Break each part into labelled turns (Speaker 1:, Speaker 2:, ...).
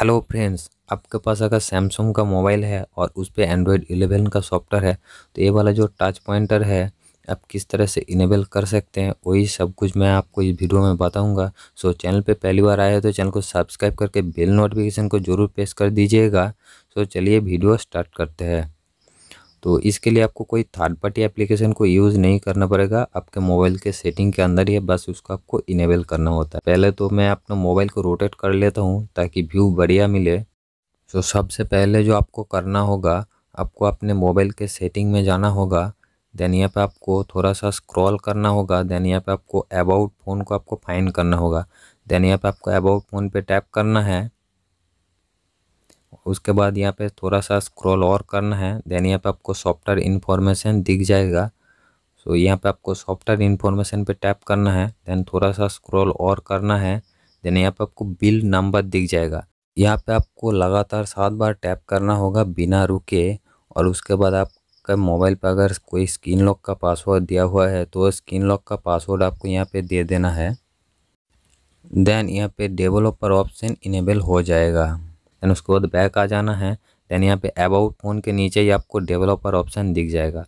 Speaker 1: hello friends आपके पास अगर Samsung का मोबाइल है और उस पर एंड्रॉयड 11 का सॉफ्टवेयर है तो ये वाला जो टच पॉइंटर है आप किस तरह से इनेबल कर सकते हैं वही सब कुछ मैं आपको इस वीडियो में बताऊंगा सो चैनल पे पहली बार आए तो चैनल को सब्सक्राइब करके बेल नोटिफिकेशन को जरूर प्रेस कर दीजिएगा सो चलिए वीडियो स्टार्ट करते हैं तो इसके लिए आपको कोई थर्ड पार्टी एप्लीकेशन को यूज़ नहीं करना पड़ेगा आपके मोबाइल के सेटिंग के अंदर ही बस उसको आपको इनेबल करना होता है पहले तो मैं अपना मोबाइल को रोटेट कर लेता हूँ ताकि व्यू बढ़िया मिले तो सबसे पहले जो आपको करना होगा आपको अपने मोबाइल के सेटिंग में जाना होगा देन यहाँ पे आपको थोड़ा सा स्क्रॉल करना होगा देन यहाँ पे आपको अबाउट फ़ोन को आपको फाइंड करना होगा देन यहाँ पे आपको अबाउट फ़ोन पे टैप करना है उसके बाद यहाँ पे थोड़ा सा स्क्रॉल और करना है देन यहाँ पे आपको सॉफ्टवेयर इन्फॉर्मेशन दिख जाएगा सो so, यहाँ पे आपको सॉफ्टवेयर इन्फॉर्मेशन पे टैप करना है देन थोड़ा सा स्क्रॉल और करना है देन यहाँ पे आपको बिल नंबर दिख जाएगा यहाँ पे आपको लगातार सात बार टैप करना होगा बिना रुके और उसके बाद आपका मोबाइल पर अगर कोई स्क्रीन लॉक का पासवर्ड दिया हुआ है तो स्क्रीन लॉक का पासवर्ड आपको यहाँ पर दे देना है देन यहाँ पे डेवलपर ऑप्शन इनेबल हो जाएगा देन उसके बाद बैक आ जाना है देन यहाँ पे अबाउट फ़ोन के नीचे ही आपको डेवलपर ऑप्शन दिख जाएगा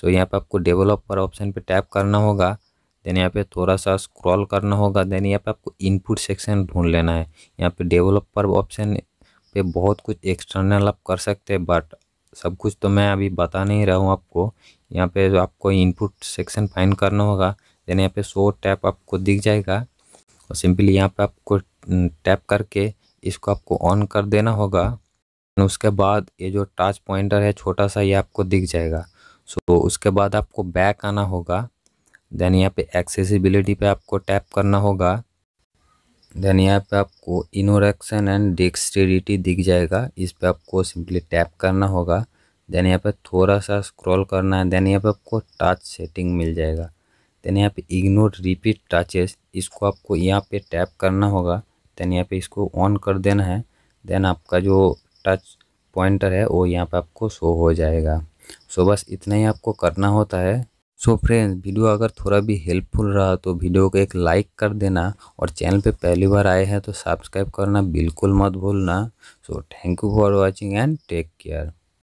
Speaker 1: सो so, यहाँ पे आपको डेवलपर ऑप्शन पे टैप करना होगा देन यहाँ पे थोड़ा सा स्क्रॉल करना होगा देन यहाँ पे आपको इनपुट सेक्शन ढूंढ लेना है यहाँ पे डेवलपर ऑप्शन पे बहुत कुछ एक्सटर्नल आप कर सकते हैं बट सब कुछ तो मैं अभी बता नहीं रहा हूँ आपको यहाँ पे जो आपको इनपुट सेक्शन फाइन करना होगा देन यहाँ पे शो टैप आपको दिख जाएगा और सिंपली यहाँ पे आपको टैप हम्म, करके इसको आपको ऑन कर देना होगा उसके बाद ये जो टच पॉइंटर है छोटा सा ये आपको दिख जाएगा सो so, उसके बाद आपको बैक आना होगा देन यहाँ पे एक्सेसिबिलिटी पे आपको टैप करना होगा देन यहाँ पे आपको इनोरेक्शन एंड डेक्सटेरिटी दिख जाएगा इस पर आपको सिंपली टैप करना होगा देन यहाँ पे थोड़ा सा स्क्रॉल करना है देन यहाँ पे आपको टच सेटिंग मिल जाएगा देन यहाँ पे इग्नोर रिपीट टचेस इसको आपको यहाँ पे टैप करना होगा देन यहाँ पे इसको ऑन कर देना है देन आपका जो टच पॉइंटर है वो यहाँ पे आपको शो हो जाएगा सो बस इतना ही आपको करना होता है सो फ्रेंड्स वीडियो अगर थोड़ा भी हेल्पफुल रहा तो वीडियो को एक लाइक कर देना और चैनल पे पहली बार आए हैं तो सब्सक्राइब करना बिल्कुल मत भूलना so thank you for watching and take care